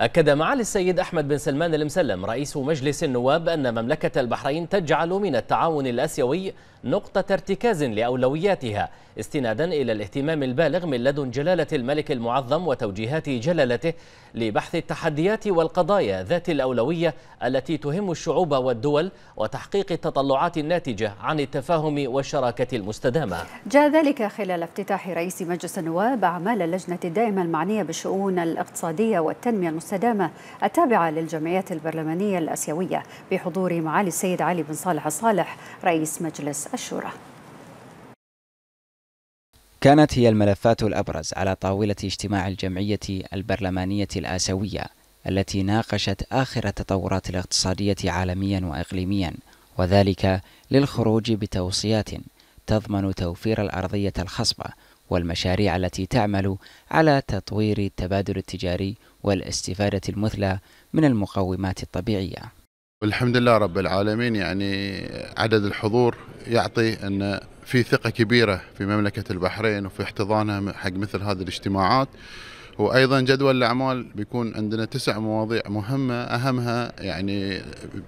أكد معالي السيد أحمد بن سلمان المسلم رئيس مجلس النواب أن مملكة البحرين تجعل من التعاون الآسيوي نقطة ارتكاز لأولوياتها استنادا إلى الاهتمام البالغ من لدن جلالة الملك المعظم وتوجيهات جلالته لبحث التحديات والقضايا ذات الأولوية التي تهم الشعوب والدول وتحقيق التطلعات الناتجة عن التفاهم والشراكة المستدامة جاء ذلك خلال افتتاح رئيس مجلس النواب أعمال اللجنة الدائمة المعنية بالشؤون الاقتصادية والتنمية المستدامة التابعة للجمعيات البرلمانية الأسيوية بحضور معالي السيد علي بن صالح الصالح رئيس مجلس الشورى كانت هي الملفات الأبرز على طاولة اجتماع الجمعية البرلمانية الآسيوية التي ناقشت آخر التطورات الاقتصادية عالميا وإقليميا وذلك للخروج بتوصيات تضمن توفير الأرضية الخصبة والمشاريع التي تعمل على تطوير التبادل التجاري والاستفادة المثلى من المقومات الطبيعية الحمد لله رب العالمين يعني عدد الحضور يعطي أن في ثقة كبيرة في مملكة البحرين وفي احتضانها حق مثل هذه الاجتماعات وايضا جدول الاعمال بيكون عندنا تسع مواضيع مهمه اهمها يعني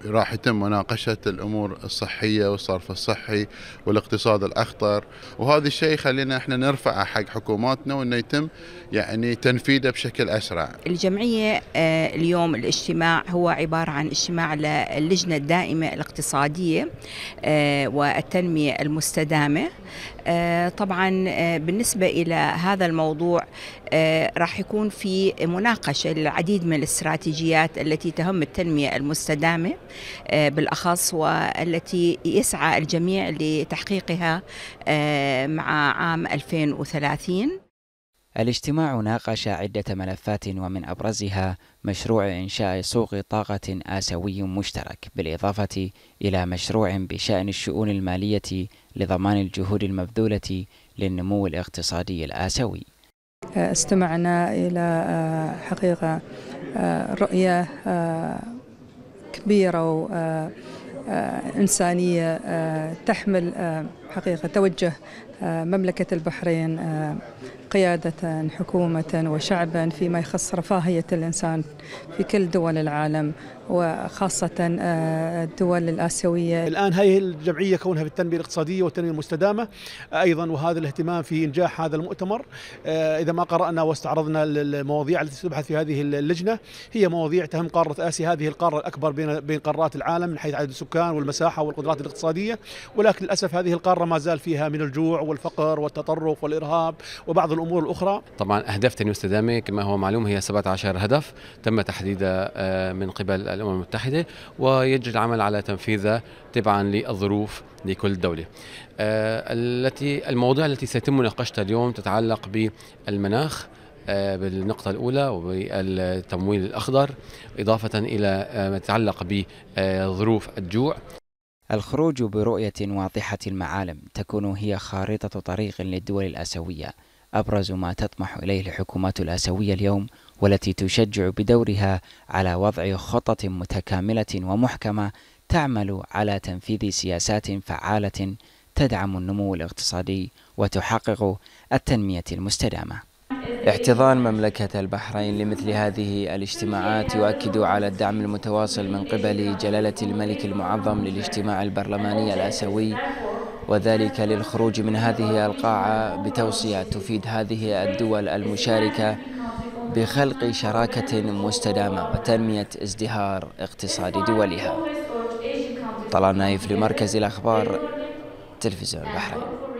راح يتم مناقشه الامور الصحيه والصرف الصحي والاقتصاد الاخطر وهذا الشيء خلينا احنا نرفعه حق حكوماتنا وانه يتم يعني تنفيذه بشكل اسرع. الجمعيه آه، اليوم الاجتماع هو عباره عن اجتماع للجنه الدائمه الاقتصاديه آه، والتنميه المستدامه. آه، طبعا بالنسبه الى هذا الموضوع راح راح يكون في مناقشة للعديد من الاستراتيجيات التي تهم التنمية المستدامة آه، بالأخص والتي يسعى الجميع لتحقيقها آه، مع عام 2030 الاجتماع ناقش عدة ملفات ومن أبرزها مشروع إنشاء سوق طاقة آسيوي مشترك بالإضافة إلى مشروع بشأن الشؤون المالية لضمان الجهود المبذولة للنمو الاقتصادي الآسيوي استمعنا إلى آه، حقيقة آه، رؤية آه، كبيرة وإنسانية تحمل حقيقة توجه مملكة البحرين قيادة حكومة وشعبا فيما يخص رفاهية الإنسان في كل دول العالم وخاصة آه، الدول الآسيوية الآن هذه الجمعية كونها في التنمية الاقتصادية والتنمية المستدامة أيضا وهذا الاهتمام في إنجاح هذا المؤتمر آه، إذا ما قرأنا واستعرضنا المواضيع التي تبحث في هذه اللجنة هي مواضيع تهم قارة آسيا هذه القارة الأكبر بين بين قارات العالم من حيث عدد السكان والمساحة والقدرات الاقتصادية ولكن للأسف هذه القارة ما زال فيها من الجوع والفقر والتطرف والإرهاب وبعض الأمور الامور الاخرى طبعا اهداف تنميه مستدامه كما هو معلوم هي 17 هدف تم تحديدها آه، من قبل الامم المتحده ويجري العمل على تنفيذها تبعا للظروف لكل دولة آه، التي المواضيع التي سيتم مناقشتها اليوم تتعلق بالمناخ آه، بالنقطة الأولى وبالتمويل الأخضر إضافة إلى ما يتعلق بظروف الجوع الخروج برؤية واضحة المعالم تكون هي خارطة طريق للدول الآسيوية أبرز ما تطمح إليه الحكومات الآسيوية اليوم والتي تشجع بدورها على وضع خطط متكاملة ومحكمة تعمل على تنفيذ سياسات فعالة تدعم النمو الاقتصادي وتحقق التنمية المستدامة. احتضان مملكة البحرين لمثل هذه الاجتماعات يؤكد على الدعم المتواصل من قبل جلالة الملك المعظم للاجتماع البرلماني الآسيوي وذلك للخروج من هذه القاعة بتوصية تفيد هذه الدول المشاركة بخلق شراكة مستدامة وتنمية ازدهار اقتصاد دولها طلال نايف لمركز الأخبار تلفزيون البحرين